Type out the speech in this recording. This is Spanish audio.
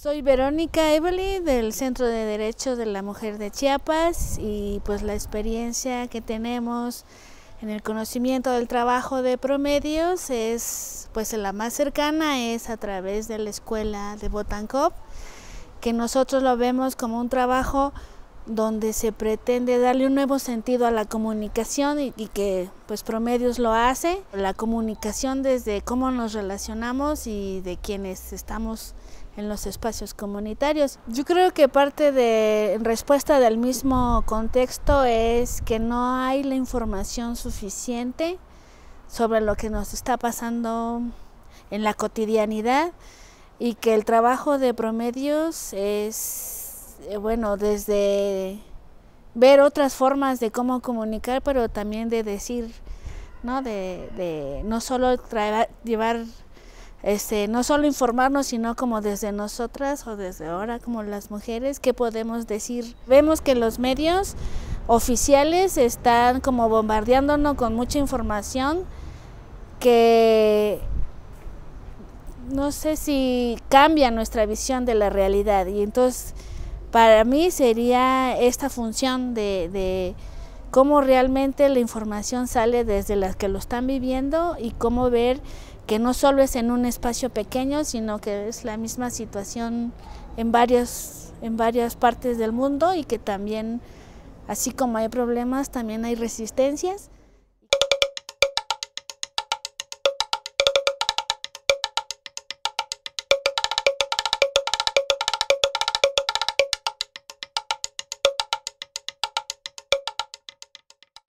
Soy Verónica Evely del Centro de Derechos de la Mujer de Chiapas y pues la experiencia que tenemos en el conocimiento del trabajo de promedios es pues la más cercana es a través de la escuela de Botancop que nosotros lo vemos como un trabajo donde se pretende darle un nuevo sentido a la comunicación y, que pues Promedios lo hace. La comunicación desde cómo nos relacionamos y de quienes estamos en los espacios comunitarios. Yo creo que parte de respuesta del mismo contexto es que no hay la información suficiente sobre lo que nos está pasando en la cotidianidad y que el trabajo de Promedios es eh, bueno, desde ver otras formas de cómo comunicar, pero también de decir, ¿no? De, no solo traer, llevar, este, no solo informarnos, sino como desde nosotras o desde ahora como las mujeres, ¿qué podemos decir? Vemos que los medios oficiales están como bombardeándonos con mucha información que no sé si cambia nuestra visión de la realidad y entonces para mí sería esta función de, de cómo realmente la información sale desde las que lo están viviendo y cómo ver que no solo es en un espacio pequeño, sino que es la misma situación en en varias partes del mundo y que también, así como hay problemas, también hay resistencias.